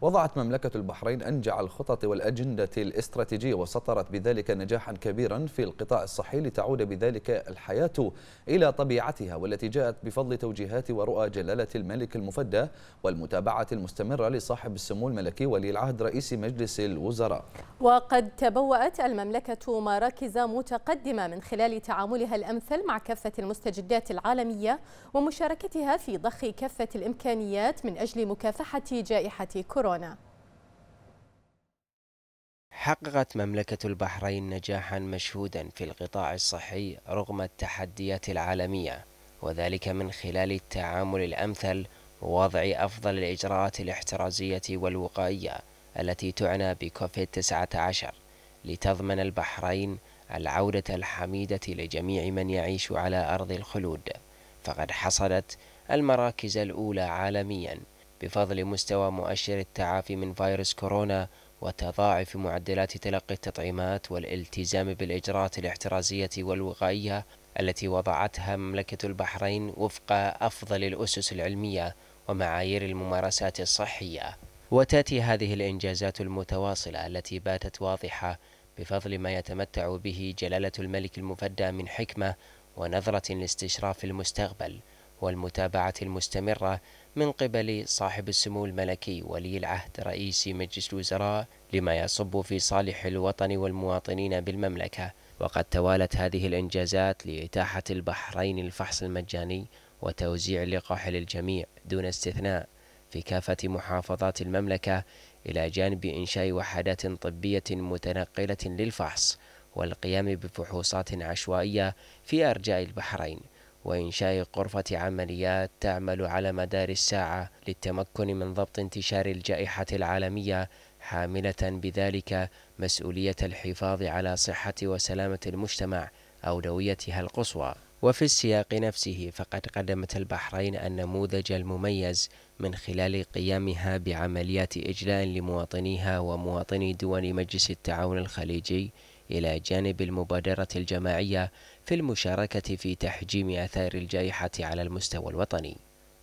وضعت مملكة البحرين أنجع الخطط والأجندة الاستراتيجية وسطرت بذلك نجاحا كبيرا في القطاع الصحي لتعود بذلك الحياة إلى طبيعتها والتي جاءت بفضل توجيهات ورؤى جلالة الملك المفدى والمتابعة المستمرة لصاحب السمو الملكي ولي العهد رئيس مجلس الوزراء وقد تبوأت المملكة مراكز متقدمة من خلال تعاملها الأمثل مع كافة المستجدات العالمية ومشاركتها في ضخ كافة الإمكانيات من أجل مكافحة جائحة كورونا كورونا حققت مملكة البحرين نجاحا مشهودا في القطاع الصحي رغم التحديات العالمية وذلك من خلال التعامل الأمثل ووضع أفضل الإجراءات الاحترازية والوقائية التي تعنى بكوفيد 19 لتضمن البحرين العودة الحميدة لجميع من يعيش على أرض الخلود فقد حصدت المراكز الأولى عالمياً بفضل مستوى مؤشر التعافي من فيروس كورونا وتضاعف معدلات تلقي التطعيمات والالتزام بالإجراءات الاحترازية والوقائية التي وضعتها مملكة البحرين وفق أفضل الأسس العلمية ومعايير الممارسات الصحية وتأتي هذه الإنجازات المتواصلة التي باتت واضحة بفضل ما يتمتع به جلالة الملك المفدى من حكمة ونظرة لاستشراف المستقبل والمتابعة المستمرة من قبل صاحب السمو الملكي ولي العهد رئيس مجلس الوزراء لما يصب في صالح الوطن والمواطنين بالمملكة وقد توالت هذه الإنجازات لإتاحة البحرين الفحص المجاني وتوزيع اللقاح للجميع دون استثناء في كافة محافظات المملكة إلى جانب إنشاء وحدات طبية متنقلة للفحص والقيام بفحوصات عشوائية في أرجاء البحرين وإنشاء غرفة عمليات تعمل على مدار الساعة للتمكن من ضبط انتشار الجائحة العالمية حاملة بذلك مسؤولية الحفاظ على صحة وسلامة المجتمع أولويتها القصوى. وفي السياق نفسه فقد قدمت البحرين النموذج المميز من خلال قيامها بعمليات إجلاء لمواطنيها ومواطني دول مجلس التعاون الخليجي إلى جانب المبادرة الجماعية في المشاركة في تحجيم آثار الجائحة على المستوى الوطني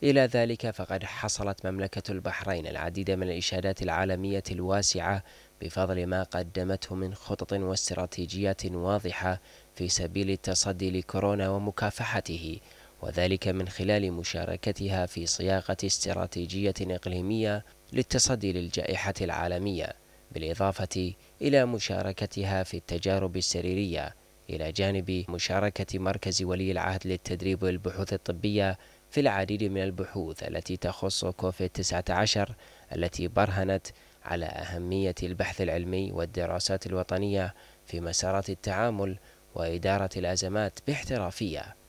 إلى ذلك فقد حصلت مملكة البحرين العديد من الإشادات العالمية الواسعة بفضل ما قدمته من خطط واستراتيجيات واضحة في سبيل التصدي لكورونا ومكافحته وذلك من خلال مشاركتها في صياغة استراتيجية إقليمية للتصدي للجائحة العالمية بالإضافة إلى مشاركتها في التجارب السريرية إلى جانب مشاركة مركز ولي العهد للتدريب والبحوث الطبية في العديد من البحوث التي تخص كوفيد 19 التي برهنت على أهمية البحث العلمي والدراسات الوطنية في مسارات التعامل وإدارة الأزمات باحترافية